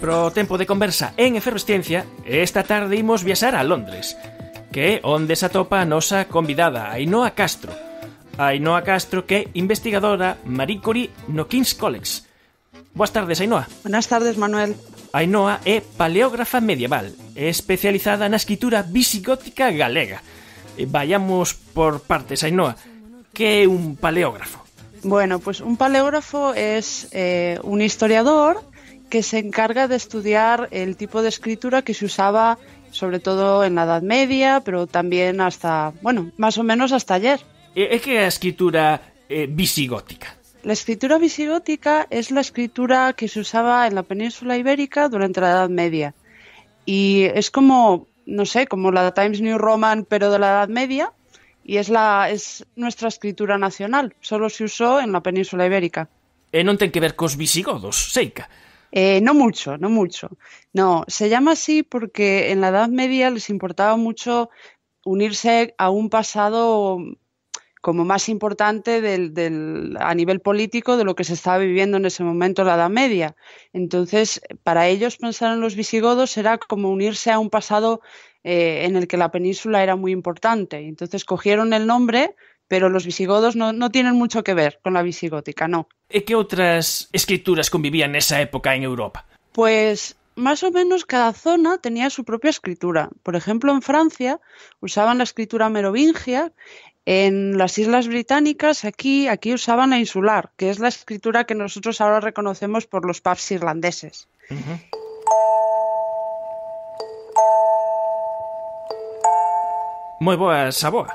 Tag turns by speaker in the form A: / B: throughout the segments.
A: Pro tempo de conversa en efervesciencia, esta tarde imos viaxar a Londres, que onde se atopa a nosa convidada Ainhoa Castro, Ainhoa Castro, que investigadora Marie Curie no College. tardes, Ainhoa. Buenas tardes, Manuel. Ainhoa es paleógrafa medieval, especializada especializada la escritura visigótica galega. E vayamos por partes, Ainhoa. ¿Qué es un paleógrafo?
B: Bueno, pues un paleógrafo es eh, un historiador que se encarga de estudiar el tipo de escritura que se usaba sobre todo en la Edad Media, pero también hasta, bueno, más o menos hasta ayer.
A: Eh, es que la escritura eh, visigótica?
B: La escritura visigótica es la escritura que se usaba en la península ibérica durante la Edad Media. Y es como, no sé, como la Times New Roman, pero de la Edad Media. Y es, la, es nuestra escritura nacional. Solo se usó en la península ibérica.
A: Eh, no ten que ver los visigodos, Seika?
B: Eh, no mucho, no mucho. No, se llama así porque en la Edad Media les importaba mucho unirse a un pasado como más importante a nivel político de lo que se estaba viviendo en ese momento la Edad Media. Entonces, para ellos pensar en los visigodos era como unirse a un pasado eh, en el que la península era muy importante. Entonces, cogieron el nombre, pero los visigodos no, no tienen mucho que ver con la visigótica, no.
A: ¿Y qué otras escrituras convivían en esa época en Europa?
B: Pues más o menos cada zona tenía su propia escritura. Por ejemplo, en Francia usaban la escritura merovingia, en las Islas Británicas aquí, aquí usaban la insular, que es la escritura que nosotros ahora reconocemos por los pubs irlandeses.
A: Muy buena, Moi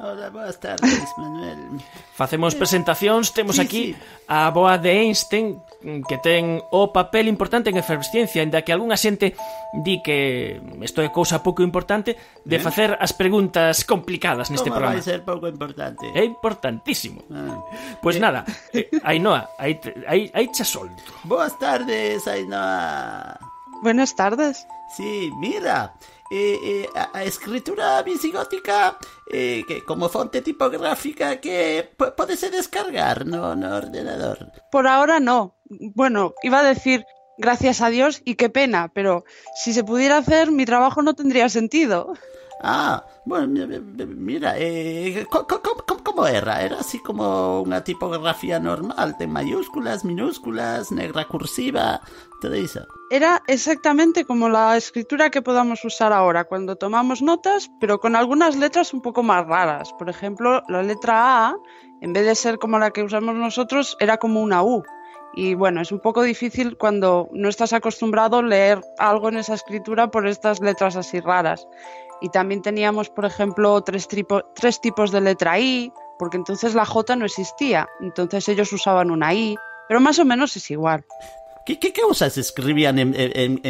C: Hola, boas tardes, Manuel. Facemos presentacións,
A: temos sí, aquí sí. a boa de Einstein que ten o papel importante en efervesciencia, ainda que algunha xente di que isto é cousa pouco importante de ¿Eh? facer as preguntas complicadas neste Como programa. vai ser pouco importante? É importantísimo. Ah. Pois pues eh. nada, eh, Ainoa, aí, aí, aí xa solto.
C: Boas tardes, Ainoa.
B: Buenas tardes.
C: Sí, mira, Eh, eh, a, escritura visigótica eh, que como fuente tipográfica que puede descargar, ¿no? no ordenador.
B: Por ahora no. Bueno, iba a decir gracias a Dios y qué pena, pero si se pudiera hacer mi trabajo no tendría sentido. Ah,
C: bueno, mira, eh, ¿cómo, era? Era así como una tipografía normal, de mayúsculas, minúsculas, negra cursiva, te dice.
B: Era exactamente como la escritura que podamos usar ahora cuando tomamos notas, pero con algunas letras un poco más raras. Por ejemplo, la letra A, en vez de ser como la que usamos nosotros, era como una U. Y bueno, es un poco difícil cuando no estás acostumbrado a leer algo en esa escritura por estas letras así raras. Y también teníamos, por ejemplo, tres, tres tipos de letra I, porque entonces la J no existía, entonces ellos usaban una I, pero más o menos es igual.
C: ¿Qué, qué cosas escribían en, en,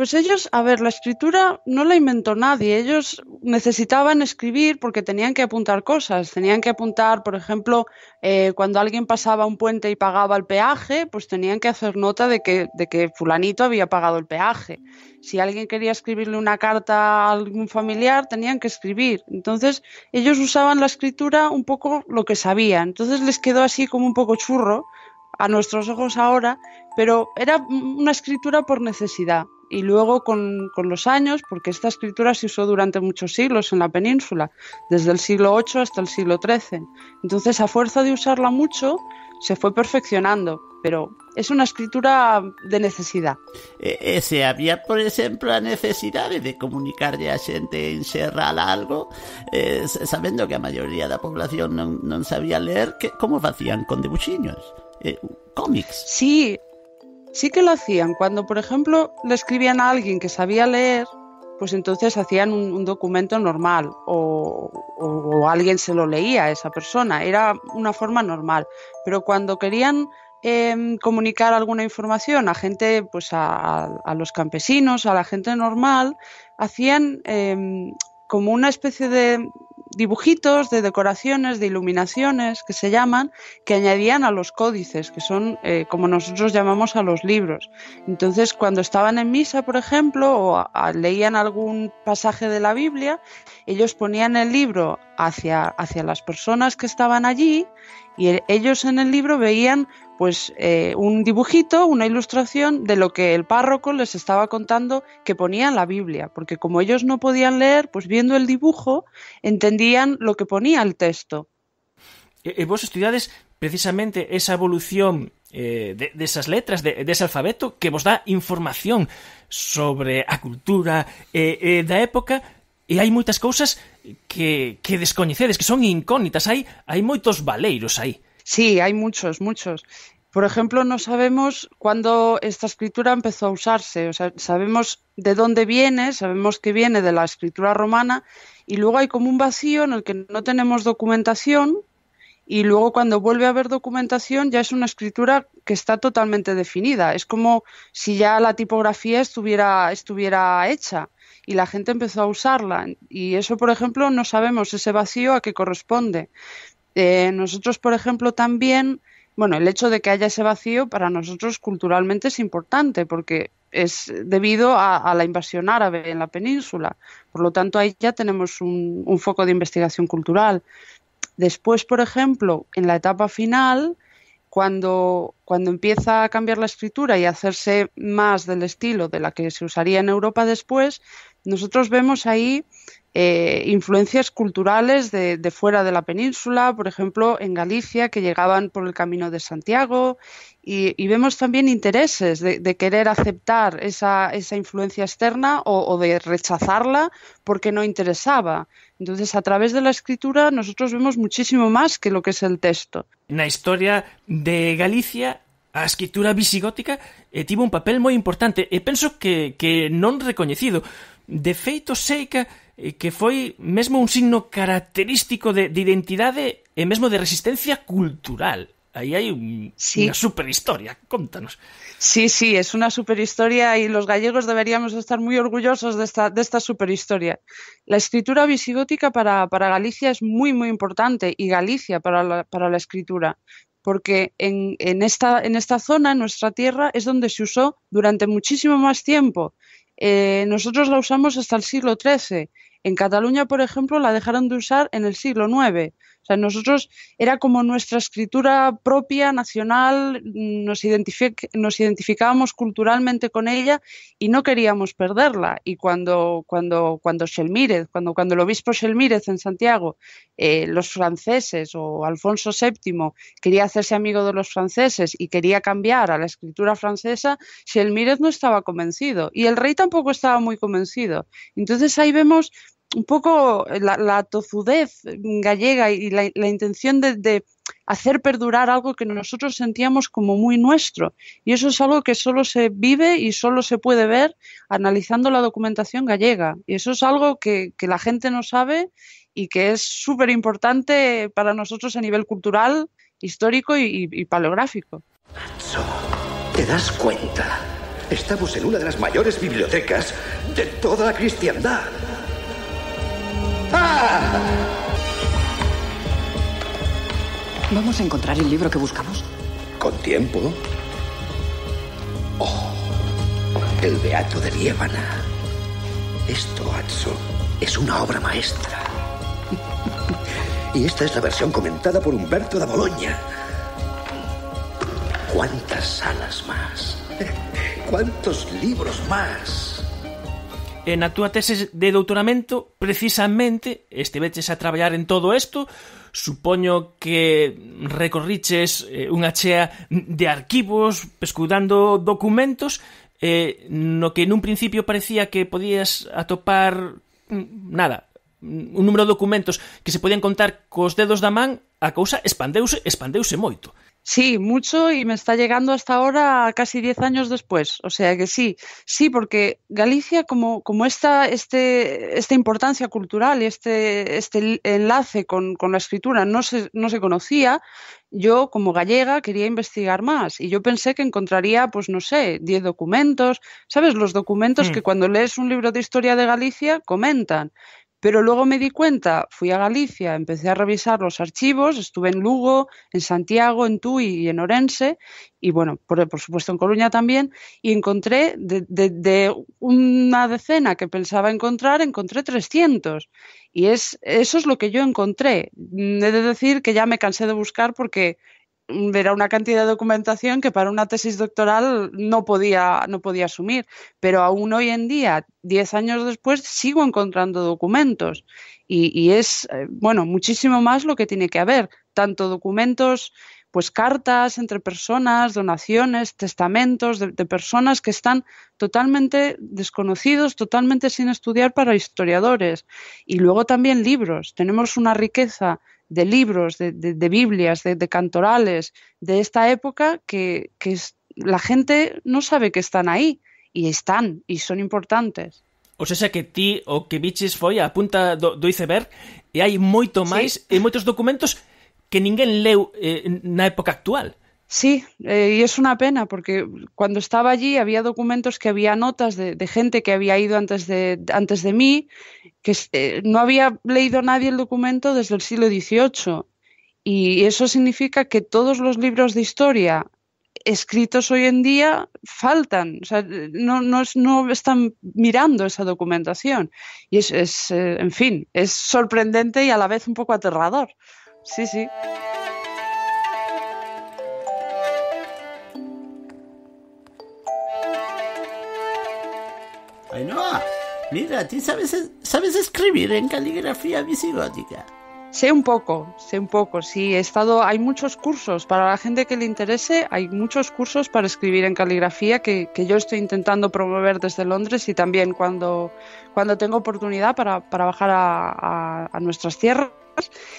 B: pues ellos, a ver, la escritura no la inventó nadie. Ellos necesitaban escribir porque tenían que apuntar cosas. Tenían que apuntar, por ejemplo, eh, cuando alguien pasaba un puente y pagaba el peaje, pues tenían que hacer nota de que, de que fulanito había pagado el peaje. Si alguien quería escribirle una carta a algún familiar, tenían que escribir. Entonces, ellos usaban la escritura un poco lo que sabían. Entonces les quedó así como un poco churro a nuestros ojos ahora, pero era una escritura por necesidad y luego con, con, los años, porque esta escritura se usó durante muchos siglos en la península, desde el siglo VIII hasta el siglo XIII. Entonces, a fuerza de usarla mucho, se fue perfeccionando, pero es una escritura de necesidad. Eh, eh, se había, por ejemplo, la necesidad de comunicarle a gente
C: en Serral algo, eh, sabiendo que la mayoría de la población no sabía leer? que, hacían hacían? con dibujiños? eh, cómics.
B: Sí, sí que lo hacían. Cuando, por ejemplo, le escribían a alguien que sabía leer, pues entonces hacían un, documento normal o, alguien se lo leía a esa persona. Era una forma normal. Pero cuando querían em, comunicar alguna información a gente, pues a, a, los campesinos, a la gente normal, hacían em, como una especie de dibujitos, de decoraciones, de iluminaciones que se llaman, que añadían a los códices, que son eh, como nosotros llamamos a los libros. Entonces, cuando estaban en misa, por ejemplo, o leían algún pasaje de la Biblia, ellos ponían el libro hacia, hacia las personas que estaban allí y ellos en el libro veían pues eh, un dibujito, una ilustración de lo que el párroco les estaba contando que ponía en la Biblia, porque como ellos no podían leer, pues viendo el dibujo entendían lo que ponía el texto. E, vos
A: estudiades precisamente esa evolución eh, de, de, esas letras, de, de, ese alfabeto, que vos dá información sobre a cultura eh, eh da época, e hai moitas cousas que, que descoñecedes, que son incógnitas, hai, hai moitos valeiros
B: aí. Sí, hay muchos, muchos. Por ejemplo, no sabemos cuándo esta escritura empezó a usarse. O sea, sabemos de dónde viene, sabemos que viene de la escritura romana, y luego hay como un vacío en el que no tenemos documentación, y luego cuando vuelve a haber documentación ya es una escritura que está totalmente definida. Es como si ya la tipografía estuviera, estuviera hecha y la gente empezó a usarla. Y eso, por ejemplo, no sabemos ese vacío a qué corresponde. Eh, nosotros, por ejemplo, también, bueno, el hecho de que haya ese vacío para nosotros culturalmente es importante porque es debido a, la invasión árabe en la península. Por lo tanto, ahí ya tenemos un, foco de investigación cultural. Después, por ejemplo, en la etapa final, cuando, cuando empieza a cambiar la escritura y a hacerse más del estilo de la que se usaría en Europa después, nosotros vemos ahí eh, influencias culturales de, de, fuera de la península, por ejemplo, en Galicia, que llegaban por el camino de Santiago, y, y vemos también intereses de, de querer aceptar esa, esa influencia externa o, o, de rechazarla porque no interesaba. Entonces, a través de la escritura, nosotros vemos muchísimo más que lo que es el texto.
A: Na historia de Galicia, a escritura visigótica eh, tivo un papel moi importante e eh, penso que, que non recoñecido. De feito, sei que Eh, que fue mesmo un signo característico de, identidad y e mesmo de resistencia
B: cultural. Ahí hay un, una
A: superhistoria,
B: contanos. Sí, sí, es una superhistoria y los gallegos deberíamos estar muy orgullosos de esta, superhistoria. La escritura visigótica para, Galicia es muy, muy importante y Galicia para la, escritura, porque en, esta, en esta zona, en nuestra tierra, es donde se usó durante muchísimo más tiempo. Eh, nosotros la usamos hasta el siglo XIII en Cataluña, por ejemplo, la dejaron de usar en el siglo IX, o sea, nosotros era como nuestra escritura propia, nacional, nos, identificábamos culturalmente con ella y no queríamos perderla. Y cuando, cuando, cuando cuando, cuando el obispo Shelmírez en Santiago, eh, los franceses o Alfonso VII quería hacerse amigo de los franceses y quería cambiar a la escritura francesa, Shelmírez no estaba convencido y el rey tampoco estaba muy convencido. Entonces ahí vemos un poco la, tozudez gallega y la, intención de, hacer perdurar algo que nosotros sentíamos como muy nuestro. Y eso es algo que solo se vive y solo se puede ver analizando la documentación gallega. Y eso es algo que, que la gente no sabe y que es súper importante para nosotros a nivel cultural, histórico y, paleográfico. ¿Te das cuenta? Estamos en una de las mayores bibliotecas de toda la cristiandad. ¡Ah!
C: ¿Vamos
A: a encontrar el libro que buscamos? Con tiempo. Oh, el Beato de Liébana. Esto, Atzo, es una obra maestra. Y esta es la versión comentada por Humberto da Boloña. ¿Cuántas salas más? ¿Cuántos libros más? E na túa tese de doutoramento, precisamente, estiveches a traballar en todo isto, supoño que recorriches eh, unha chea de arquivos, pescudando documentos, eh, no que nun principio parecía que podías atopar mm, nada, un número de documentos que se podían contar cos dedos da man, a cousa expandeuse,
B: expandeuse moito. Sí, mucho y me está llegando hasta ahora casi 10 años después. O sea que sí, sí, porque Galicia, como, como esta, este, esta importancia cultural y este, este enlace con, la escritura no se, no se conocía, yo como gallega quería investigar más y yo pensé que encontraría, pues no sé, 10 documentos, ¿sabes? Los documentos hmm. que cuando lees un libro de historia de Galicia comentan. Pero luego me di cuenta, fui a Galicia, empecé a revisar los archivos, estuve en Lugo, en Santiago, en Tui y en Orense, y bueno, por, por supuesto en Coruña también, y encontré de, una decena que pensaba encontrar, encontré 300. Y es, eso es lo que yo encontré. Mm, he de decir que ya me cansé de buscar porque verá una cantidad de documentación que para una tesis doctoral no podía, no podía asumir. Pero aún hoy en día, diez años después, sigo encontrando documentos. Y, es, eh, bueno, muchísimo más lo que tiene que haber. Tanto documentos, pues cartas entre personas, donaciones, testamentos de personas que están totalmente desconocidos, totalmente sin estudiar para historiadores. Y luego también libros. Tenemos una riqueza de libros, de, de, de Biblias, de, de, cantorales de esta época que, que es, la gente no sabe que están ahí y están y son importantes.
A: O sea que ti o que biches foi a punta do, do iceberg e hai moito máis sí. e moitos documentos que ninguén leu eh, na época actual.
B: Sí, eh, y es una pena porque cuando estaba allí había documentos que había notas de, gente que había ido antes de, antes de mí, que eh, no había leído nadie el documento desde el siglo XVIII. Y eso significa que todos los libros de historia escritos hoy en día faltan, o sea, no, no, están mirando esa documentación. Y es, es eh, en fin, es sorprendente y a la vez un poco aterrador. Sí, sí.
C: no! mira, ¿tú sabes, sabes escribir en caligrafía visigótica?
B: Sé un poco, sé un poco, sí, he estado, hay muchos cursos, para la gente que le interese, hay muchos cursos para escribir en caligrafía que, que yo estoy intentando promover desde Londres y también cuando, cuando tengo oportunidad para, para bajar a, a, nuestras tierras.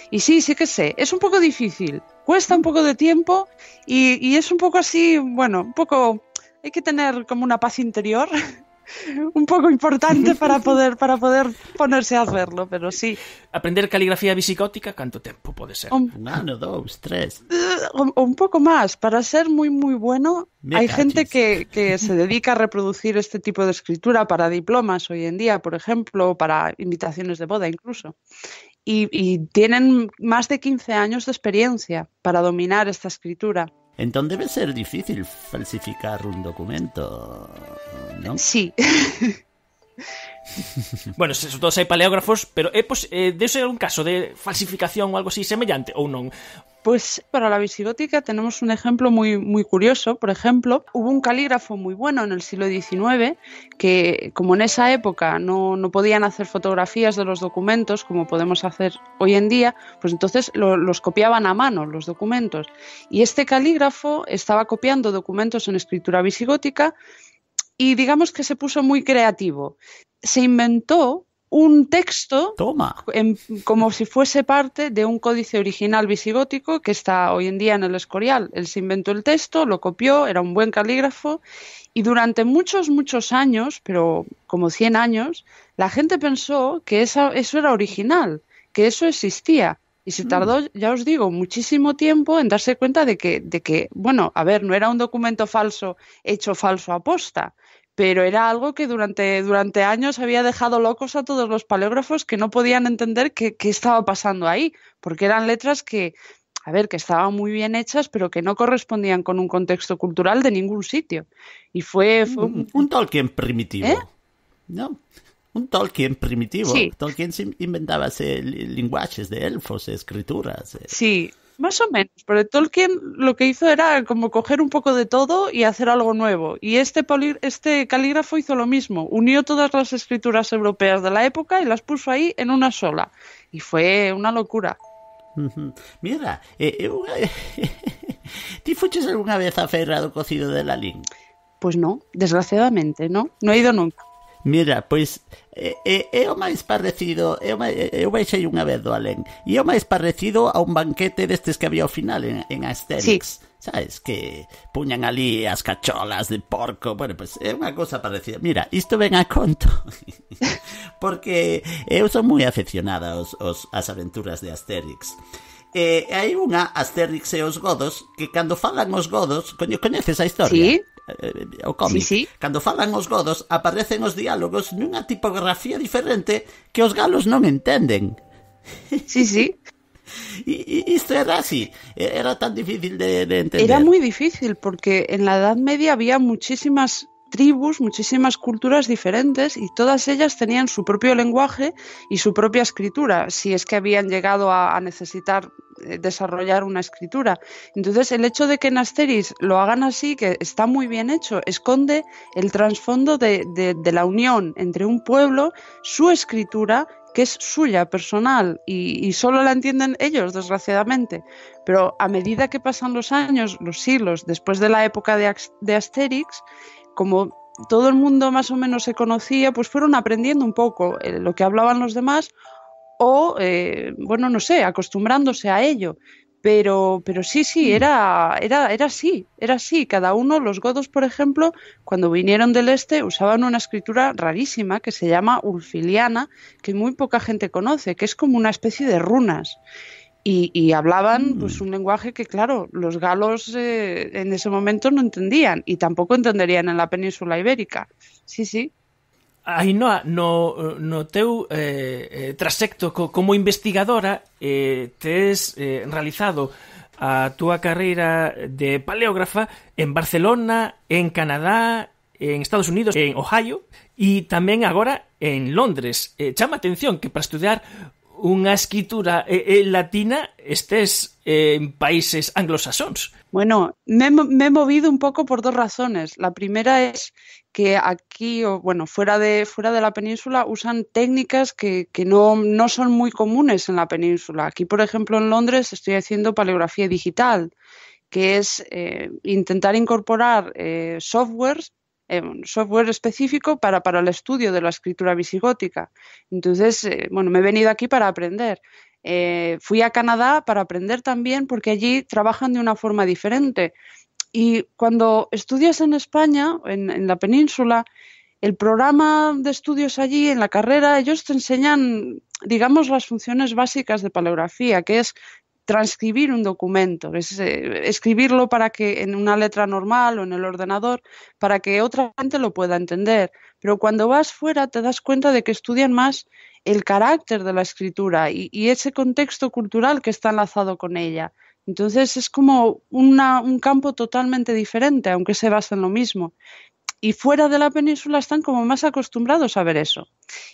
B: Y sí, sí que sé, es un poco difícil, cuesta un poco de tiempo y, y es un poco así, bueno, un poco, hay que tener como una paz interior un poco importante para poder, para poder ponerse a hacerlo,
A: pero sí. Aprender caligrafía visigótica ¿cuánto tiempo puede ser? Un, Uno, dos, tres.
B: O, un poco más. Para ser muy, muy bueno, hay gente que, se dedica a reproducir este tipo de escritura para diplomas hoy en día, por ejemplo, para invitaciones de boda incluso. Y, y tienen más de 15 años de experiencia para dominar esta escritura.
C: Entonces debe ser difícil falsificar un documento, ¿no? Sí. bueno, sobre todo si hay paleógrafos,
B: pero de eh, pues, eh, un caso de falsificación o algo así semejante o ¿no? Pues para la visigótica tenemos un ejemplo muy, muy curioso. Por ejemplo, hubo un calígrafo muy bueno en el siglo XIX que, como en esa época no, podían hacer fotografías de los documentos como podemos hacer hoy en día, pues entonces los copiaban a mano los documentos. Y este calígrafo estaba copiando documentos en escritura visigótica y digamos que se puso muy creativo. Se inventó un texto como si fuese parte de un códice original visigótico que está hoy en día en el Escorial. Él se inventó el texto, lo copió, era un buen calígrafo y durante muchos, muchos años, pero como 100 años, la gente pensó que eso era original, que eso existía. Y se mm. tardó, ya os digo, muchísimo tiempo en darse cuenta de que, de que, bueno, a ver, no era un documento falso hecho falso a pero era algo que durante, durante años había dejado locos a todos los paleógrafos que no podían entender qué, estaba pasando ahí, porque eran letras que, a ver, que estaban muy bien hechas, pero que no correspondían con un contexto cultural de ningún sitio. Y fue... un...
C: Tolkien primitivo. ¿Eh? No, un Tolkien primitivo.
B: Tolkien inventaba
C: lenguajes
B: de elfos, escrituras. Eh. Sí, más o menos, pero Tolkien lo que hizo era como coger un poco de todo y hacer algo nuevo. Y este, este, calígrafo hizo lo mismo, unió todas las escrituras europeas de la época y las puso ahí en una sola. Y fue una locura. Mira,
C: eh, eh fuches alguna vez a Ferrado Cocido de la Lin?
B: Pues no, desgraciadamente, no. No he ido nunca. Mira, pois
C: é, é, é o máis parecido é o máis, eu baixei unha vez do Alén e é o máis parecido a un banquete destes que había ao final en, en Asterix sí. sabes, que puñan ali as cacholas de porco bueno, pois é unha cosa parecida mira, isto ven a conto porque eu son moi afeccionada aos, aos, as aventuras de Asterix E hai unha, Asterix e os godos, que cando falan os godos, coñeces a historia? Sí, Eh, o cómic. Sí, sí. Cando falan os godos, aparecen os diálogos nunha tipografía diferente que os galos non entenden. Sí, sí. E isto era así, era tan difícil de, de entender. Era
B: moi difícil porque en la Edad Media había muchísimas tribus, muchísimas culturas diferentes y todas ellas tenían su propio lenguaje y su propia escritura, si es que habían llegado a, necesitar eh, desarrollar una escritura. Entonces, el hecho de que en Asterix lo hagan así, que está muy bien hecho, esconde el trasfondo de, la unión entre un pueblo, su escritura, que es suya, personal, y, solo la entienden ellos, desgraciadamente. Pero a medida que pasan los años, los siglos, después de la época de Asterix, como todo el mundo más o menos se conocía, pues fueron aprendiendo un poco eh, lo que hablaban los demás o, eh, bueno, no sé, acostumbrándose a ello. Pero, pero sí, sí, mm. era, era, era así, era así. Cada uno, los godos, por ejemplo, cuando vinieron del este, usaban una escritura rarísima que se llama ulfiliana, que muy poca gente conoce, que es como una especie de runas. Y, hablaban mm. pues un lenguaje que claro los galos eh, en ese momento no entendían y tampoco entenderían en la península ibérica sí sí
A: Ainhoa, no, no teu eh, eh, trasecto como investigadora te has realizado tu carrera de paleógrafa en Barcelona, en Canadá, en Estados Unidos, en Ohio y también ahora en Londres. Eh, chama atención que para estudiar una escritura e, e latina estés eh, en países
B: anglosajones. Bueno, me, he movido un poco por dos razones. La primera es que aquí, o bueno, fuera de, fuera de la península, usan técnicas que, no, son muy comunes en la península. Aquí, por ejemplo, en Londres estoy haciendo paleografía digital, que es eh, intentar incorporar eh, softwares Em, software específico para, para el estudio de la escritura visigótica. Entonces, eh, bueno, me he venido aquí para aprender. Eh, fui a Canadá para aprender también porque allí trabajan de una forma diferente. Y cuando estudias en España, en, en la península, el programa de estudios allí, en la carrera, ellos te enseñan, digamos, las funciones básicas de paleografía, que es transcribir un documento, eh, escribirlo para que en una letra normal o en el ordenador, para que otra gente lo pueda entender. Pero cuando vas fuera te das cuenta de que estudian más el carácter de la escritura y, ese contexto cultural que está enlazado con ella. Entonces es como un campo totalmente diferente, aunque se basa en lo mismo y fuera de la península están como más acostumbrados a ver eso.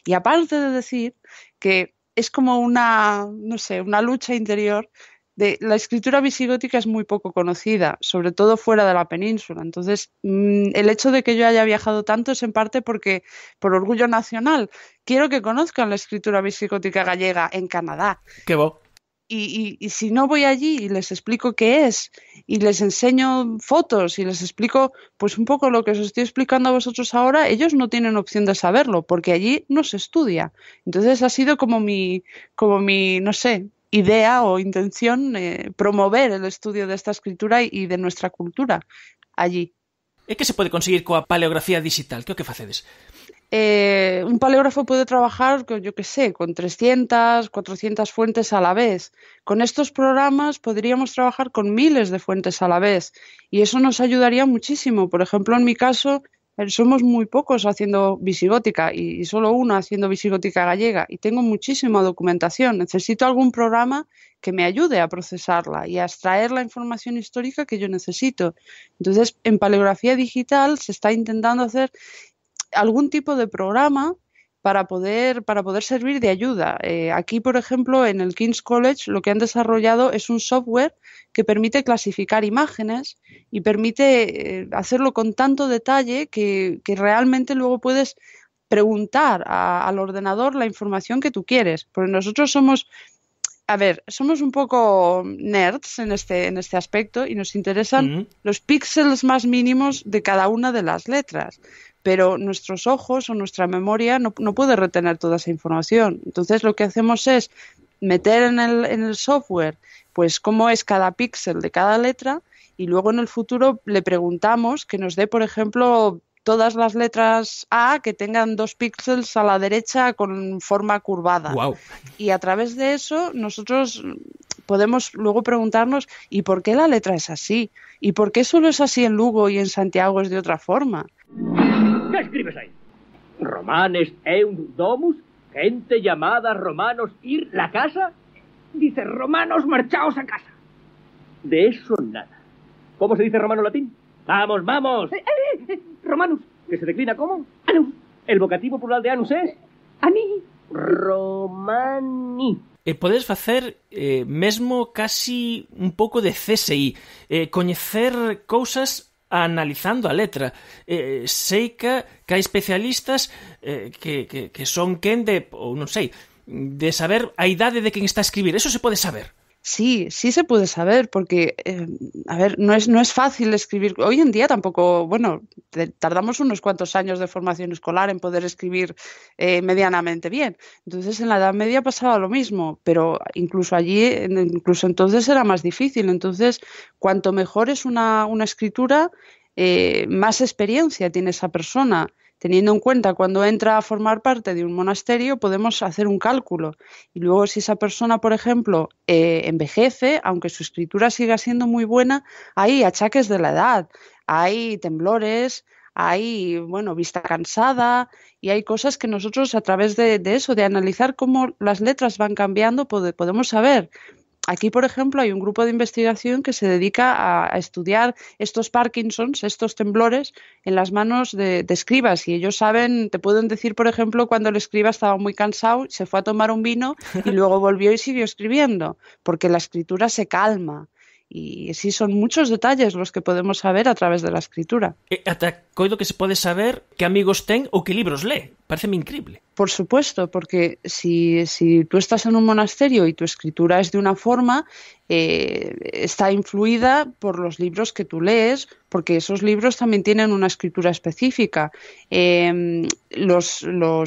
B: Y aparte de decir que es como una, no sé, una lucha interior. De, la escritura visigótica es muy poco conocida, sobre todo fuera de la península. Entonces, mm, el hecho de que yo haya viajado tanto es en parte porque, por orgullo nacional, quiero que conozcan la escritura visigótica gallega en Canadá. Qué bo. Y, si no voy allí y les explico qué es y les enseño fotos y les explico pues un poco lo que os estoy explicando a vosotros ahora, ellos no tienen opción de saberlo porque allí no se estudia. Entonces ha sido como mi, como mi no sé, idea o intención eh, promover el estudio de esta escritura y, de nuestra cultura allí.
A: ¿Qué que se puede conseguir con la paleografía digital? ¿Qué
B: eh, un paleógrafo puede trabajar, con, yo qué sé, con 300, 400 fuentes a la vez. Con estos programas podríamos trabajar con miles de fuentes a la vez y eso nos ayudaría muchísimo. Por ejemplo, en mi caso, eh, somos muy pocos haciendo visigótica y, solo uno haciendo visigótica gallega y tengo muchísima documentación. Necesito algún programa que me ayude a procesarla y a extraer la información histórica que yo necesito. Entonces, en paleografía digital se está intentando hacer algún tipo de programa para poder, para poder servir de ayuda. Eh, aquí, por ejemplo, en el King's College lo que han desarrollado es un software que permite clasificar imágenes y permite eh, hacerlo con tanto detalle que, realmente luego puedes preguntar al ordenador la información que tú quieres. Porque nosotros somos, a ver, somos un poco nerds en este, en este aspecto y nos interesan los píxeles más mínimos de cada una de las letras pero nuestros ojos o nuestra memoria no, puede retener toda esa información. Entonces lo que hacemos es meter en el, software pues cómo es cada píxel de cada letra y luego en el futuro le preguntamos que nos dé, por ejemplo, todas las letras A que tengan dos píxeles a la derecha con forma curvada. Y a través de eso nosotros podemos luego preguntarnos ¿y por qué la letra es así? ¿Y por qué solo es así en Lugo y en Santiago es de otra forma?
A: escribes ahí? Romanes eudomus, domus, gente llamada romanos
B: ir la casa. Dice romanos marchaos a casa.
A: De eso nada. ¿Cómo se dice romano latín? Vamos, vamos.
B: Eh, eh, eh, romanus.
A: ¿Que se declina cómo? Anus. ¿El vocativo plural de anus es? Ani. Romani. e hacer, mesmo casi un poco de CSI, eh, coñecer cosas... analizando a letra. Eh, sei que, que hai especialistas eh, que, que, que son quen de, ou non sei, de saber a idade de quen está a escribir. Eso se pode saber.
B: Sí, sí se puede saber, porque, eh, a ver, no es, no es fácil escribir. Hoy en día tampoco, bueno, tardamos unos cuantos años de formación escolar en poder escribir eh, medianamente bien. Entonces, en la Edad Media pasaba lo mismo, pero incluso allí, incluso entonces era más difícil. Entonces, cuanto mejor es una, una escritura, eh, más experiencia tiene esa persona. Teniendo en cuenta cuando entra a formar parte de un monasterio, podemos hacer un cálculo. Y luego si esa persona, por ejemplo, eh, envejece, aunque su escritura siga siendo muy buena, hay achaques de la edad, hay temblores, hay, bueno, vista cansada y hay cosas que nosotros a través de, eso, de analizar cómo las letras van cambiando, podemos saber Aquí, por ejemplo, hay un grupo de investigación que se dedica a, estudiar estos Parkinsons, estos temblores en las manos de, escribas y ellos saben, te pueden decir, por ejemplo, cuando el escriba estaba muy cansado, se fue a tomar un vino y luego volvió y siguió escribiendo, porque la escritura se calma. Y sí, son muchos detalles los que podemos saber a través de la escritura.
A: Eh, ¿Hasta que se puede saber qué amigos ten o qué libros lee. Parece increíble.
B: Por supuesto, porque si, si, tú estás en un monasterio y tu escritura es de una forma, eh, está influida por los libros que tú lees, porque esos libros también tienen una escritura específica. Em, los,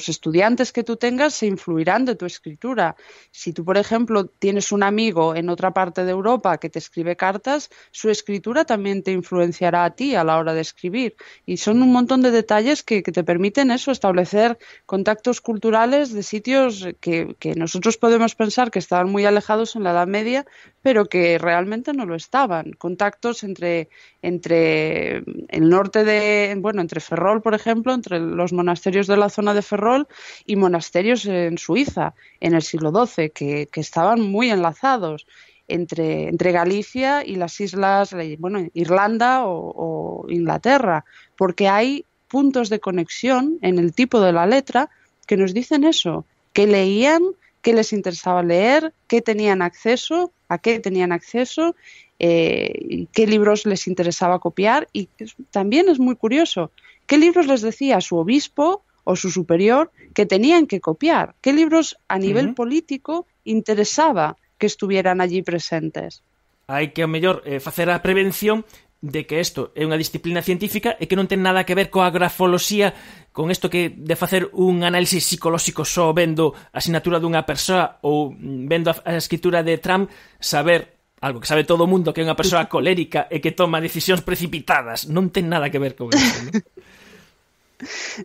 B: estudiantes que tú tengas se influirán de tu escritura. Si tú, por ejemplo, tienes un amigo en otra parte de Europa que te escribe cartas, su escritura también te influenciará a ti a la hora de escribir. Y son un montón de detalles que te permiten eso, establecer contactos culturales de sitios que, nosotros podemos pensar que estaban muy alejados en la Edad Media, pero que realmente no lo estaban. Contactos entre, entre el norte de, bueno, entre Ferrol, por ejemplo, entre los monasterios de la zona de Ferrol y monasterios en Suiza en el siglo XII, que, estaban muy enlazados. Entre, entre, Galicia y las islas, bueno, Irlanda o, Inglaterra, porque hay puntos de conexión en el tipo de la letra que nos dicen eso, qué leían, qué les interesaba leer, qué tenían acceso, a qué tenían acceso, eh, qué libros les interesaba copiar y también es muy curioso, qué libros les decía su obispo o su superior que tenían que copiar, qué libros a nivel político interesaba que estuvieran allí presentes.
A: Hay que, mejor, la la prevención de que isto é unha disciplina científica e que non ten nada que ver coa grafoloxía con isto que de facer un análisis psicolóxico só vendo a asignatura dunha persoa ou vendo a escritura de Trump saber algo que sabe todo o mundo que é unha persoa colérica e que toma decisións precipitadas non ten nada que ver con isto ¿no?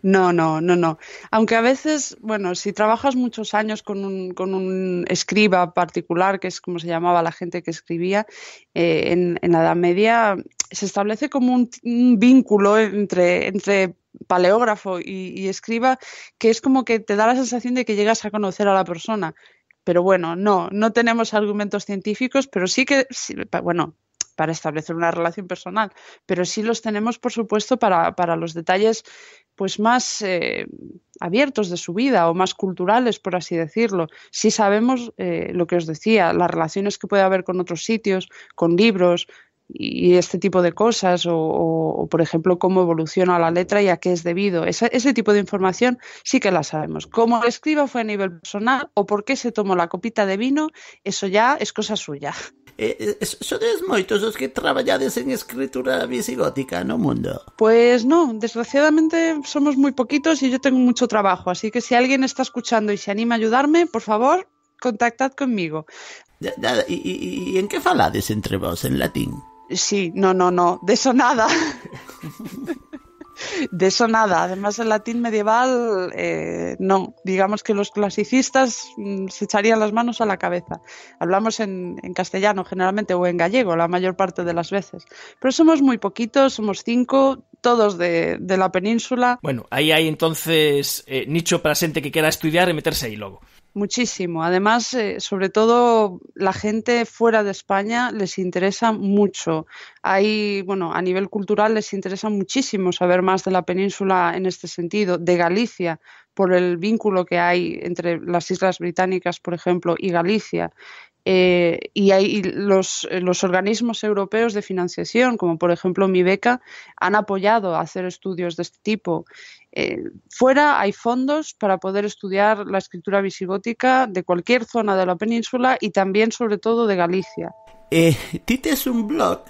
B: No, no, no, no. Aunque a veces, bueno, si trabajas muchos años con un, con un escriba particular, que es como se llamaba la gente que escribía eh, en, en, la Edad Media, se establece como un, vínculo entre, entre paleógrafo y, escriba que es como que te da la sensación de que llegas a conocer a la persona. Pero bueno, no, no tenemos argumentos científicos, pero sí que, bueno, para establecer una relación personal, pero sí los tenemos, por supuesto, para, los detalles pues más eh, abiertos de su vida o más culturales, por así decirlo. Si sí sabemos eh, lo que os decía, las relaciones que puede haber con otros sitios, con libros, y este tipo de cosas o, por ejemplo cómo evoluciona la letra y a qué es debido. ese tipo de información sí que la sabemos. Cómo escriba fue a nivel personal o por qué se tomó la copita de vino, eso ya es cosa suya. Eh, eh muy que
C: trabajáis en escritura visigótica no mundo?
B: Pues no, desgraciadamente somos muy poquitos y yo tengo mucho trabajo, así que si alguien está escuchando y se anima a ayudarme, por favor, contactad conmigo. ¿Y, y en qué
C: falades entre vos en latín?
B: Sí, no, no, no, de eso nada. de eso nada. Además, el latín medieval, eh, no. Digamos que los clasicistas mm, se echarían las manos a la cabeza. Hablamos en, castellano generalmente o en gallego la mayor parte de las veces. Pero somos muy poquitos, somos cinco, todos de, la península. Bueno,
A: ahí hay entonces eh, nicho para gente que quiera estudiar y meterse ahí luego.
B: Muchísimo. Además, eh, sobre todo la gente fuera de España les interesa mucho. Hay, bueno, a nivel cultural les interesa muchísimo saber más de la península en este sentido, de Galicia, por el vínculo que hay entre las islas británicas, por ejemplo, y Galicia. Eh, y hay eh, los, organismos europeos de financiación, como por ejemplo mi beca, han apoyado a hacer estudios de este tipo. Eh, fuera hay fondos para poder estudiar la escritura visigótica de cualquier zona de la península y también, sobre todo, de Galicia.
C: Tite es un blog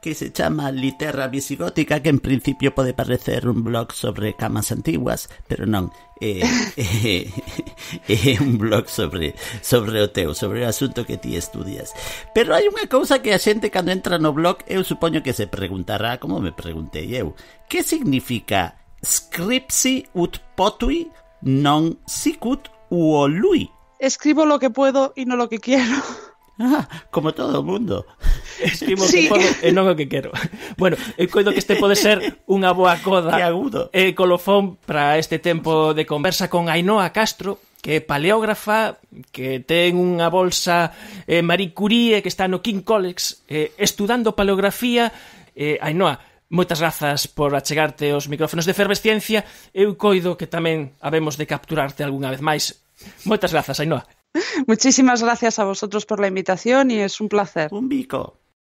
C: que se llama Literra Visigótica, que en principio puede parecer un blog sobre camas antiguas, pero no, es eh, eh, un blog sobre sobre o sobre el asunto que ti estudias. Pero hay una cosa que a gente cuando entra no blog, eu supoño que se preguntará, como me pregunté eu, que significa scripsi ut potui non sicut uolui? Escribo lo que
B: puedo y no lo que quiero. Ah,
C: como todo o mundo.
B: Escribo sí. que
A: e non o que quero. Bueno, eu coido que este pode ser unha boa coda. e agudo. E colofón para este tempo de conversa con Ainhoa Castro, que é paleógrafa, que ten unha bolsa eh, Marie Curie, que está no King College, eh, estudando paleografía. Eh, Ainhoa, moitas grazas por achegarte os micrófonos de Ferbesciencia. Eu coido que tamén habemos de capturarte algunha vez máis. Moitas grazas, Ainhoa. Muchísimas gracias a vosotros por la invitación y es un placer. Un